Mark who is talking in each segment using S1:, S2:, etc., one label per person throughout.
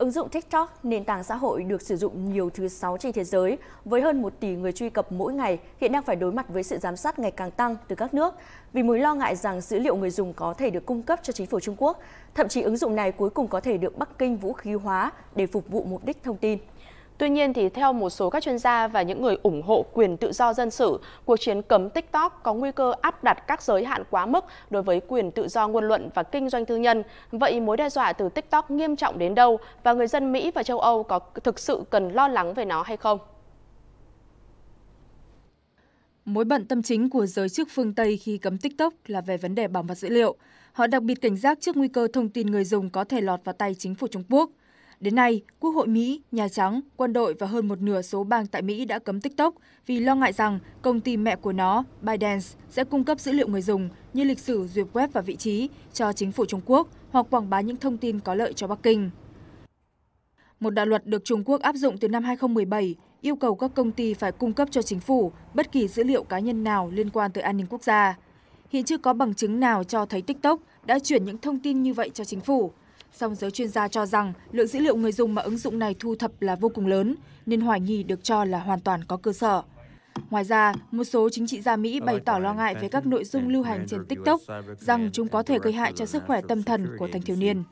S1: Ứng dụng TikTok, nền tảng xã hội được sử dụng nhiều thứ sáu trên thế giới, với hơn 1 tỷ người truy cập mỗi ngày hiện đang phải đối mặt với sự giám sát ngày càng tăng từ các nước vì mối lo ngại rằng dữ liệu người dùng có thể được cung cấp cho chính phủ Trung Quốc. Thậm chí ứng dụng này cuối cùng có thể được Bắc Kinh
S2: vũ khí hóa để phục vụ mục đích thông tin. Tuy nhiên thì theo một số các chuyên gia và những người ủng hộ quyền tự do dân sự, cuộc chiến cấm TikTok có nguy cơ áp đặt các giới hạn quá mức đối với quyền tự do ngôn luận và kinh doanh tư nhân. Vậy mối đe dọa từ TikTok nghiêm trọng đến đâu và người dân Mỹ và châu Âu có thực sự cần lo lắng về nó hay không?
S3: Mối bận tâm chính của giới chức phương Tây khi cấm TikTok là về vấn đề bảo mật dữ liệu. Họ đặc biệt cảnh giác trước nguy cơ thông tin người dùng có thể lọt vào tay chính phủ Trung Quốc. Đến nay, Quốc hội Mỹ, Nhà Trắng, quân đội và hơn một nửa số bang tại Mỹ đã cấm TikTok vì lo ngại rằng công ty mẹ của nó, ByteDance, sẽ cung cấp dữ liệu người dùng như lịch sử duyệt web và vị trí cho chính phủ Trung Quốc hoặc quảng bá những thông tin có lợi cho Bắc Kinh. Một đạo luật được Trung Quốc áp dụng từ năm 2017 yêu cầu các công ty phải cung cấp cho chính phủ bất kỳ dữ liệu cá nhân nào liên quan tới an ninh quốc gia. Hiện chưa có bằng chứng nào cho thấy TikTok đã chuyển những thông tin như vậy cho chính phủ, Song giới chuyên gia cho rằng lượng dữ liệu người dùng mà ứng dụng này thu thập là vô cùng lớn, nên hoài nghi được cho là hoàn toàn có cơ sở. Ngoài ra, một số chính trị gia Mỹ bày tỏ lo ngại về các nội dung lưu hành trên TikTok rằng chúng có thể gây hại cho sức khỏe tâm thần của thanh thiếu niên.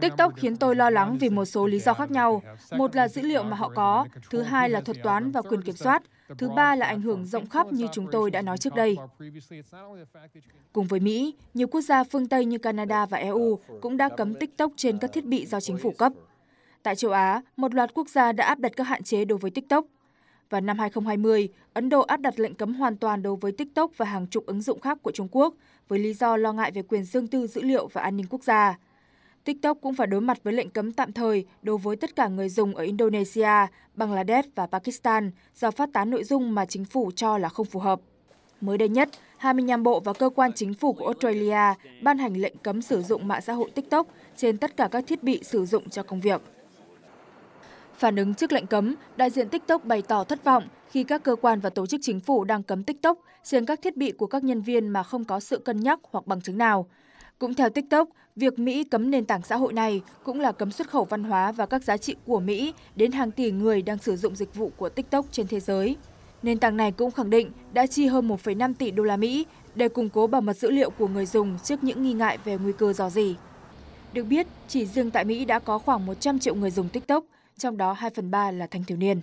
S3: TikTok khiến tôi lo lắng vì một số lý do khác nhau. Một là dữ liệu mà họ có, thứ hai là thuật toán và quyền kiểm soát, Thứ ba là ảnh hưởng rộng khắp như chúng tôi đã nói trước đây. Cùng với Mỹ, nhiều quốc gia phương Tây như Canada và EU cũng đã cấm TikTok trên các thiết bị do chính phủ cấp. Tại châu Á, một loạt quốc gia đã áp đặt các hạn chế đối với TikTok. Và năm 2020, Ấn Độ áp đặt lệnh cấm hoàn toàn đối với TikTok và hàng chục ứng dụng khác của Trung Quốc với lý do lo ngại về quyền riêng tư dữ liệu và an ninh quốc gia. TikTok cũng phải đối mặt với lệnh cấm tạm thời đối với tất cả người dùng ở Indonesia, Bangladesh và Pakistan do phát tán nội dung mà chính phủ cho là không phù hợp. Mới đây nhất, 25 bộ và cơ quan chính phủ của Australia ban hành lệnh cấm sử dụng mạng xã hội TikTok trên tất cả các thiết bị sử dụng cho công việc. Phản ứng trước lệnh cấm, đại diện TikTok bày tỏ thất vọng khi các cơ quan và tổ chức chính phủ đang cấm TikTok trên các thiết bị của các nhân viên mà không có sự cân nhắc hoặc bằng chứng nào. Cũng theo TikTok, việc Mỹ cấm nền tảng xã hội này cũng là cấm xuất khẩu văn hóa và các giá trị của Mỹ đến hàng tỷ người đang sử dụng dịch vụ của TikTok trên thế giới. Nền tảng này cũng khẳng định đã chi hơn 1,5 tỷ đô la Mỹ để củng cố bảo mật dữ liệu của người dùng trước những nghi ngại về nguy cơ rò rỉ Được biết, chỉ riêng tại Mỹ đã có khoảng 100 triệu người dùng TikTok, trong đó 2 phần 3 là thanh thiếu niên.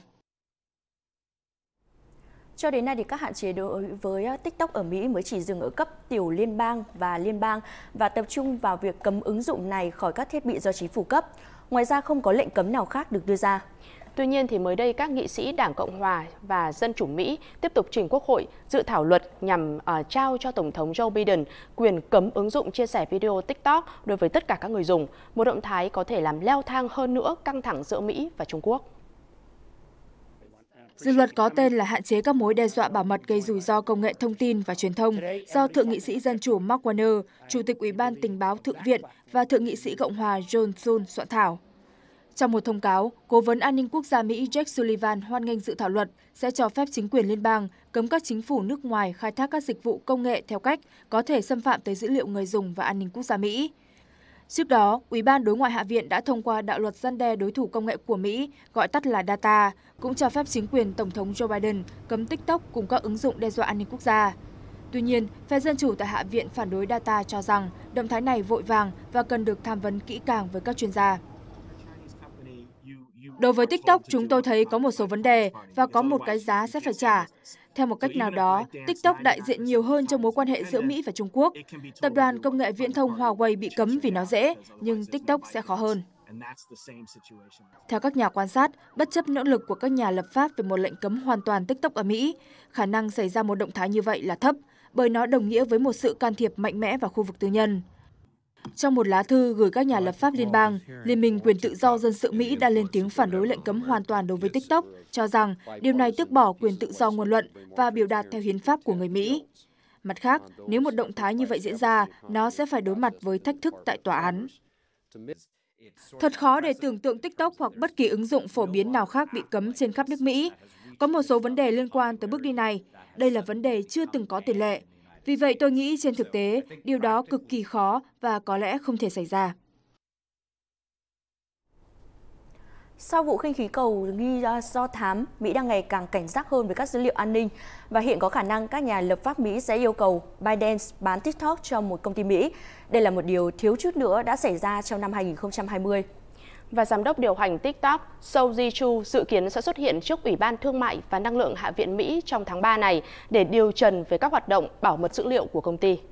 S3: Cho đến nay thì các hạn chế đối với
S1: ờ, TikTok ở Mỹ mới chỉ dừng ở cấp tiểu liên bang và liên bang và tập trung vào việc cấm ứng dụng này khỏi các thiết
S2: bị do chính phủ cấp. Ngoài ra không có lệnh cấm nào khác được đưa ra. Tuy nhiên thì mới đây các nghị sĩ Đảng Cộng hòa và Dân chủ Mỹ tiếp tục trình Quốc hội dự thảo luật nhằm uh, trao cho Tổng thống Joe Biden quyền cấm ứng dụng chia sẻ video TikTok đối với tất cả các người dùng, một động thái có thể làm leo thang hơn nữa căng thẳng giữa Mỹ và Trung Quốc.
S3: Dự luật có tên là hạn chế các mối đe dọa bảo mật gây rủi ro công nghệ thông tin và truyền thông do Thượng nghị sĩ Dân chủ Mark Warner, Chủ tịch Ủy ban Tình báo Thượng viện và Thượng nghị sĩ Cộng hòa John Sun soạn thảo. Trong một thông cáo, Cố vấn An ninh Quốc gia Mỹ Jack Sullivan hoan nghênh dự thảo luật sẽ cho phép chính quyền liên bang cấm các chính phủ nước ngoài khai thác các dịch vụ công nghệ theo cách có thể xâm phạm tới dữ liệu người dùng và an ninh quốc gia Mỹ. Trước đó, Ủy ban đối ngoại Hạ viện đã thông qua đạo luật gian đe đối thủ công nghệ của Mỹ, gọi tắt là DATA, cũng cho phép chính quyền Tổng thống Joe Biden cấm TikTok cùng các ứng dụng đe dọa an ninh quốc gia. Tuy nhiên, phe Dân Chủ tại Hạ viện phản đối DATA cho rằng động thái này vội vàng và cần được tham vấn kỹ càng với các chuyên gia. Đối với TikTok, chúng tôi thấy có một số vấn đề và có một cái giá sẽ phải trả. Theo một cách nào đó, TikTok đại diện nhiều hơn trong mối quan hệ giữa Mỹ và Trung Quốc. Tập đoàn công nghệ viễn thông Huawei bị cấm vì nó dễ, nhưng TikTok sẽ khó hơn. Theo các nhà quan sát, bất chấp nỗ lực của các nhà lập pháp về một lệnh cấm hoàn toàn TikTok ở Mỹ, khả năng xảy ra một động thái như vậy là thấp, bởi nó đồng nghĩa với một sự can thiệp mạnh mẽ vào khu vực tư nhân. Trong một lá thư gửi các nhà lập pháp liên bang, Liên minh quyền tự do dân sự Mỹ đã lên tiếng phản đối lệnh cấm hoàn toàn đối với TikTok, cho rằng điều này tước bỏ quyền tự do ngôn luận và biểu đạt theo hiến pháp của người Mỹ. Mặt khác, nếu một động thái như vậy diễn ra, nó sẽ phải đối mặt với thách thức tại tòa án. Thật khó để tưởng tượng TikTok hoặc bất kỳ ứng dụng phổ biến nào khác bị cấm trên khắp nước Mỹ. Có một số vấn đề liên quan tới bước đi này. Đây là vấn đề chưa từng có tiền lệ vì vậy tôi nghĩ trên thực tế điều đó cực kỳ khó và có lẽ không thể xảy ra Sau vụ khinh khí cầu ghi do thám,
S1: Mỹ đang ngày càng cảnh giác hơn với các dữ liệu an ninh và hiện có khả năng các nhà lập pháp Mỹ sẽ yêu cầu Biden bán TikTok cho một công ty Mỹ. Đây là một điều thiếu chút nữa đã xảy ra trong năm
S2: 2020 và giám đốc điều hành TikTok Seo Ji Chu dự kiến sẽ xuất hiện trước Ủy ban Thương mại và Năng lượng Hạ viện Mỹ trong tháng 3 này để điều trần về các hoạt động bảo mật dữ liệu của công ty.